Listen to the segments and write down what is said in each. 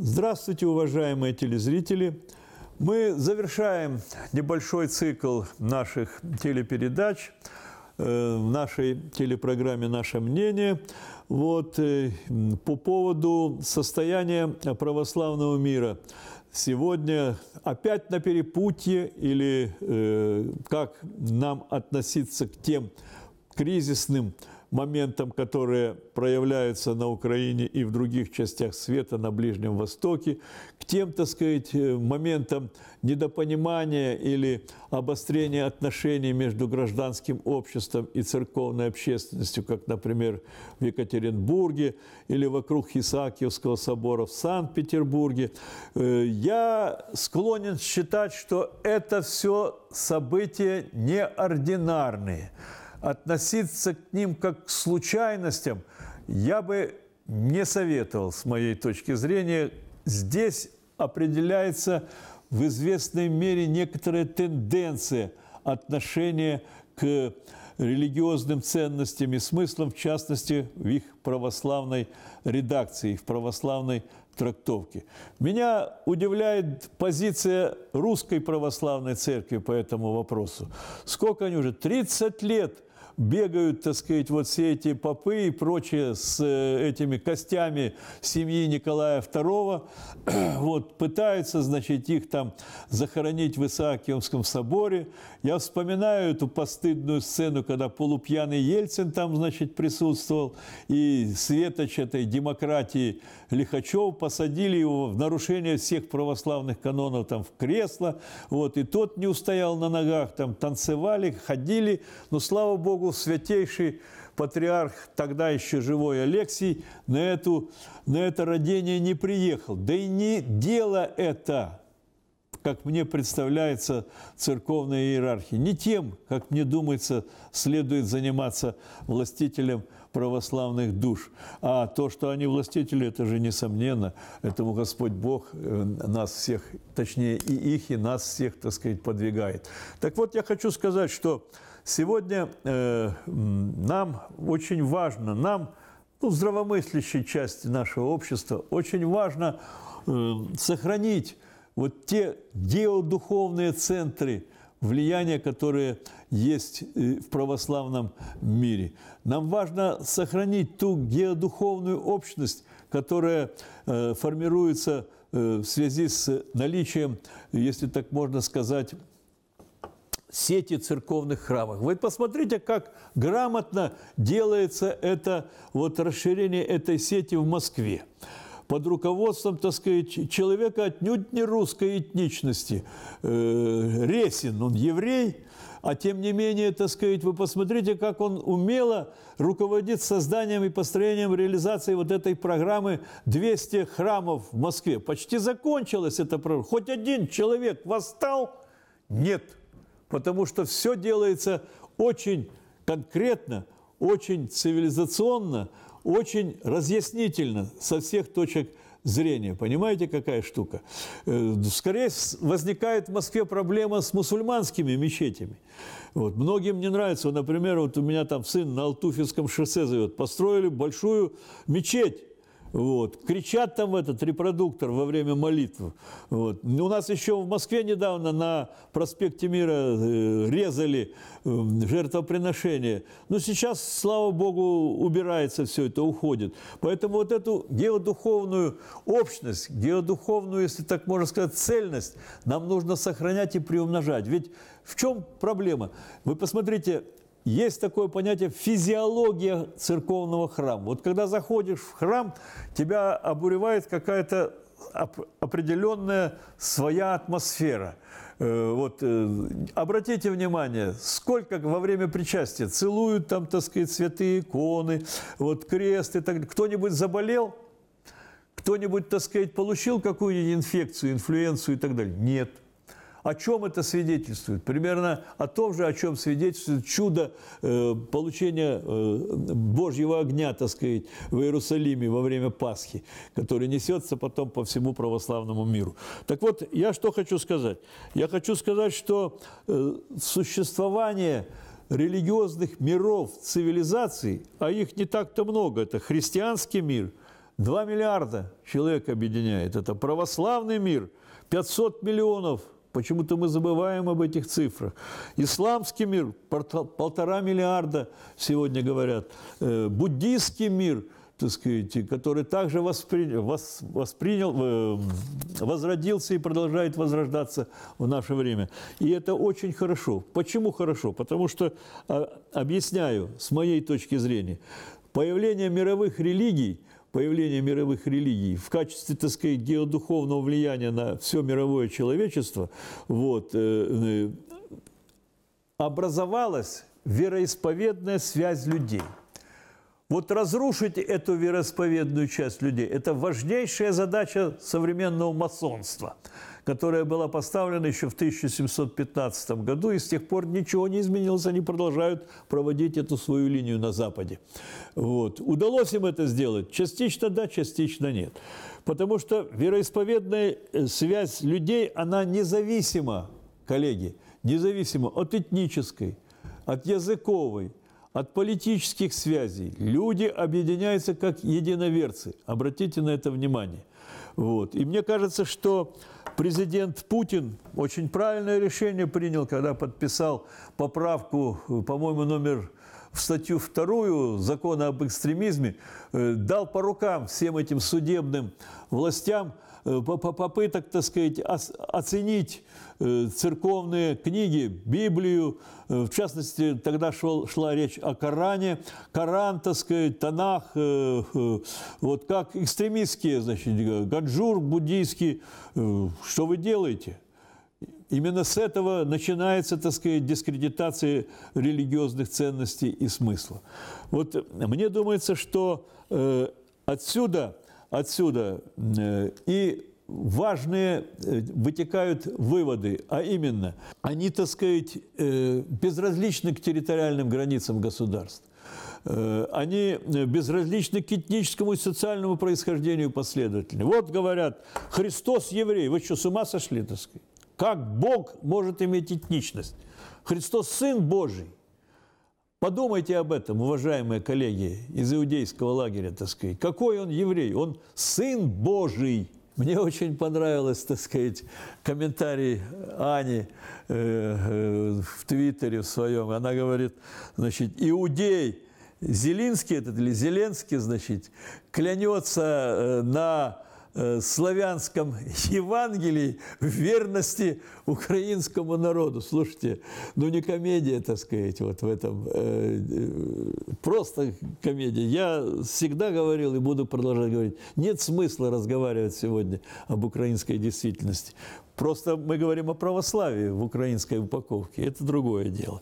Здравствуйте, уважаемые телезрители! Мы завершаем небольшой цикл наших телепередач э, в нашей телепрограмме «Наше мнение» вот, э, по поводу состояния православного мира. Сегодня опять на перепутье или э, как нам относиться к тем кризисным моментам, которые проявляются на Украине и в других частях света, на Ближнем Востоке, к тем, так сказать, э, моментам недопонимания или обострения отношений между гражданским обществом и церковной общественностью, как, например, в Екатеринбурге или вокруг Исаакиевского собора в Санкт-Петербурге. Э, я склонен считать, что это все события неординарные – относиться к ним как к случайностям я бы не советовал, с моей точки зрения. Здесь определяется в известной мере некоторая тенденция отношения к религиозным ценностям и смыслам, в частности, в их православной редакции, в православной трактовке. Меня удивляет позиция русской православной церкви по этому вопросу. Сколько они уже? 30 лет бегают, так сказать, вот все эти попы и прочие с э, этими костями семьи Николая II, вот, пытаются, значит, их там захоронить в Исаакиевском соборе. Я вспоминаю эту постыдную сцену, когда полупьяный Ельцин там, значит, присутствовал, и светоч этой демократии – Лихачев, посадили его в нарушение всех православных канонов там в кресло, вот, и тот не устоял на ногах, там танцевали, ходили, но, слава Богу, святейший патриарх, тогда еще живой Алексий, на, эту, на это родение не приехал. Да и не дело это, как мне представляется, церковной иерархии. Не тем, как мне думается, следует заниматься властителем – православных душ. А то, что они властители, это же несомненно. Этому Господь Бог э, нас всех, точнее и их, и нас всех, так сказать, подвигает. Так вот, я хочу сказать, что сегодня э, нам очень важно, нам, ну, в здравомыслящей части нашего общества, очень важно э, сохранить вот те геодуховные центры – влияние, которое есть э, в православном мире. Нам важно сохранить ту геодуховную общность, которая э, формируется э, в связи с наличием, если так можно сказать, сети церковных храмов. Вы посмотрите, как грамотно делается это вот расширение этой сети в Москве под руководством, так сказать, человека отнюдь не русской этничности. Э, Ресин, он еврей, а тем не менее, так сказать, вы посмотрите, как он умело руководит созданием и построением реализации вот этой программы 200 храмов в Москве. Почти закончилась эта программа. Хоть один человек восстал? Нет. Потому что все делается очень конкретно – очень цивилизационно, очень разъяснительно со всех точек зрения. Понимаете, какая штука? Э, скорее возникает в Москве проблема с мусульманскими мечетями. Вот. Многим не нравится. Например, вот у меня там сын на Алтуфьевском шоссе зовет. Построили большую мечеть вот. Кричат там этот репродуктор во время молитв. Вот. У нас еще в Москве недавно на проспекте Мира э, резали эм, жертвоприношение. Но сейчас, слава Богу, убирается все это, уходит. Поэтому вот эту геодуховную общность, геодуховную, если так можно сказать, цельность нам нужно сохранять и приумножать. Ведь в чем проблема? Вы посмотрите, есть такое понятие физиология церковного храма. Вот когда заходишь в храм, тебя обуревает какая-то определенная своя атмосфера. Э, вот, э, обратите внимание, сколько во время причастия целуют там, так сказать, святые иконы, вот кресты. так Кто-нибудь заболел? Кто-нибудь, так сказать, получил какую-нибудь инфекцию, инфлюенцию и так далее? Нет. О чем это свидетельствует? Примерно о том же, о чем свидетельствует чудо э, получения э, Божьего огня, так сказать, в Иерусалиме во время Пасхи, который несется потом по всему православному миру. Так вот, я что хочу сказать? Я хочу сказать, что э, существование религиозных миров, цивилизаций, а их не так-то много, это христианский мир, 2 миллиарда человек объединяет, это православный мир, 500 миллионов – Почему-то мы забываем об этих цифрах. Исламский мир – полтора миллиарда, сегодня говорят. Э, буддийский мир – так сказать, который также воспринял, воспринял, э, возродился и продолжает возрождаться в наше время. И это очень хорошо. Почему хорошо? Потому что, а, объясняю, с моей точки зрения, появление мировых религий – появление мировых религий в качестве, так сказать, геодуховного влияния на все мировое человечество, вот, э, э, образовалась вероисповедная связь людей – вот разрушить эту вероисповедную часть людей – это важнейшая задача современного масонства, которая была поставлена еще в 1715 году, и с тех пор ничего не изменилось, они продолжают проводить эту свою линию на Западе. Вот. Удалось им это сделать? Частично да, частично нет. Потому что вероисповедная э, связь людей, она независима, коллеги, независима от этнической, от языковой – от политических связей. Люди объединяются как единоверцы. Обратите на это внимание. Вот. И мне кажется, что президент Путин очень правильное решение принял, когда подписал поправку, по-моему, номер в статью вторую закона об экстремизме, э, дал по рукам всем этим судебным властям – Э, попыток, так сказать, оценить э, церковные книги, Библию, э, в частности, тогда шел, шла речь о Коране, Коран, так сказать, Танах, вот как экстремистские, значит, Гаджур буддийский, что вы делаете? Именно с этого начинается, так сказать, дискредитация религиозных ценностей и смысла. Вот мне думается, что отсюда отсюда э, и важные э, вытекают выводы, а именно, они, так сказать, э, безразличны к территориальным границам государств. Они безразличны к этническому и социальному происхождению последовательно. Вот говорят, Христос еврей, вы что, с ума сошли, так сказать? Как Бог может иметь этничность? Христос – Сын Божий. Подумайте об этом, уважаемые коллеги из иудейского лагеря, так сказать. Какой он еврей? Он сын Божий. Мне очень понравилось, так сказать, комментарий Ани э, э, в Твиттере в своем. Она говорит, значит, иудей, Зелинский этот или Зеленский, значит, клянется э, на Э, славянском Евангелии в верности украинскому народу. Слушайте, ну не комедия, так сказать, вот в этом, э, э, просто комедия. Я всегда говорил и буду продолжать говорить, нет смысла разговаривать сегодня об украинской действительности. Просто мы говорим о православии в украинской упаковке, это другое дело.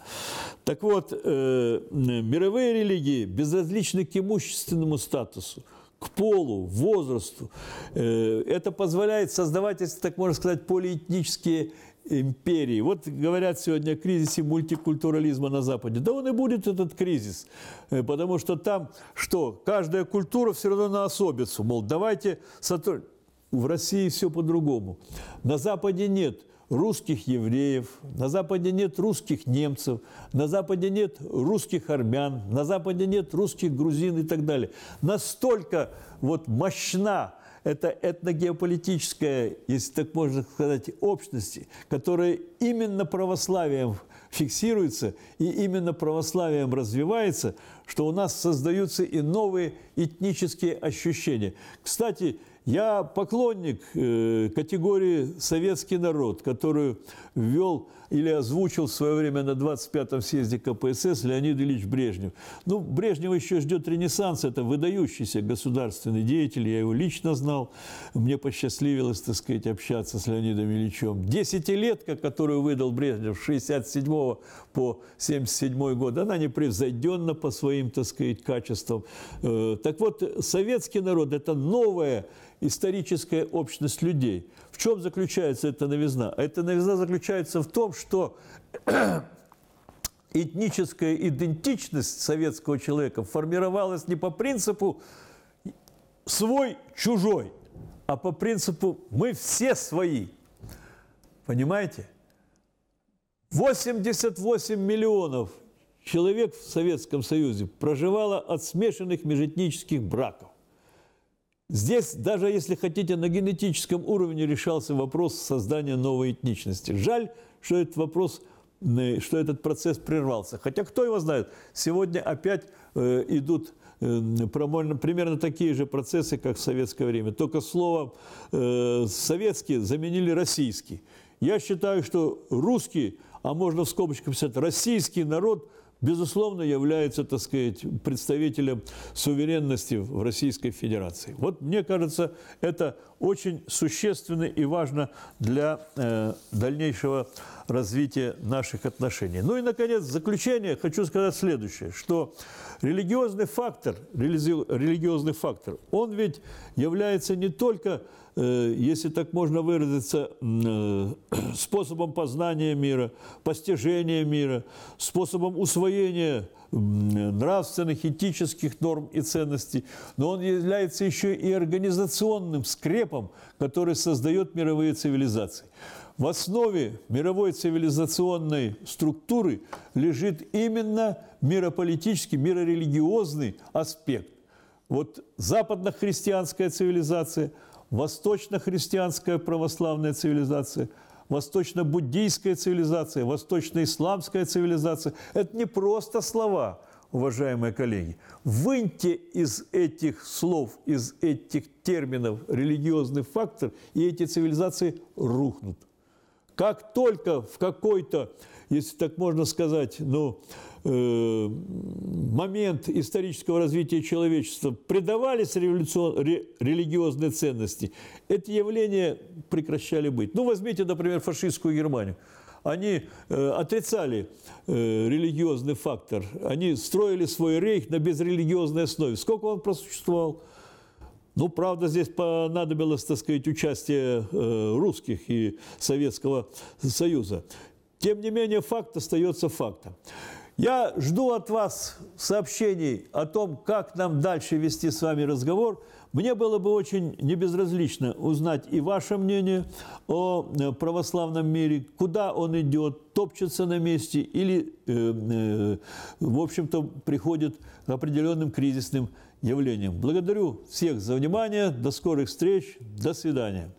Так вот, мировые религии безразличны к имущественному статусу – к полу, возрасту. Э, это позволяет создавать, если так можно сказать, полиэтнические империи. Вот говорят сегодня о кризисе мультикультурализма на Западе. Да он и будет этот кризис, э, потому что там что? Каждая культура все равно на особицу. Мол, давайте сотрудничать. В России все по-другому. На Западе нет – русских евреев, на Западе нет русских немцев, на Западе нет русских армян, на Западе нет русских грузин и так далее. Настолько вот мощна эта этногеополитическая, если так можно сказать, общность, которая именно православием фиксируется и именно православием развивается, что у нас создаются и новые этнические ощущения. Кстати, я поклонник э, категории «Советский народ», которую ввел или озвучил в свое время на 25-м съезде КПСС Леонид Ильич Брежнев. Ну, Брежнев еще ждет ренессанс, это выдающийся государственный деятель, я его лично знал, мне посчастливилось, так сказать, общаться с Леонидом Ильичем. Десятилетка, которую выдал Брежнев с 67 по 77 год, она непревзойденна по своим, так сказать, качествам. Э, так вот, советский народ – это новое историческая общность людей. В чем заключается эта новизна? Эта новизна заключается в том, что этническая идентичность советского человека формировалась не по принципу свой-чужой, а по принципу мы все свои. Понимаете? 88 миллионов человек в Советском Союзе проживало от смешанных межэтнических браков. Здесь даже, если хотите, на генетическом уровне решался вопрос создания новой этничности. Жаль, что этот вопрос, э, что этот процесс прервался. Хотя кто его знает, сегодня опять э, идут э, примерно такие же процессы, как в советское время. Только слово «советский» заменили «российский». Я считаю, что русский, а можно в скобочках писать «российский народ» – безусловно, является, так сказать, представителем суверенности в Российской Федерации. Вот, мне кажется, это очень существенно и важно для э, дальнейшего развития наших отношений. Ну и, наконец, в заключение хочу сказать следующее, что Религиозный фактор, религиозный фактор, он ведь является не только, э, если так можно выразиться, э, способом познания мира, постижения мира, способом усвоения нравственных, этических норм и ценностей, но он является еще и организационным скрепом, который создает мировые цивилизации. В основе мировой цивилизационной структуры лежит именно мирополитический, мирорелигиозный аспект. Вот западно-христианская цивилизация, восточно-христианская православная цивилизация, восточно-буддийская цивилизация, восточно-исламская цивилизация – это не просто слова, уважаемые коллеги. Выньте из этих слов, из этих терминов религиозный фактор, и эти цивилизации рухнут. Как только в какой-то, если так можно сказать, ну, э, момент исторического развития человечества предавались революцион, ре, религиозные ценности, это явление прекращали быть. Ну, возьмите, например, фашистскую Германию они э, отрицали э, религиозный фактор, они строили свой рейх на безрелигиозной основе. Сколько он просуществовал? Ну, правда, здесь понадобилось, так сказать, участие э, русских и Советского Союза. Тем не менее, факт остается фактом. Я жду от вас сообщений о том, как нам дальше вести с вами разговор – мне было бы очень небезразлично узнать и ваше мнение о э, православном мире, куда он идет, топчется на месте или, э, э, в общем-то, приходит к определенным кризисным явлениям. Благодарю всех за внимание, до скорых встреч, до свидания.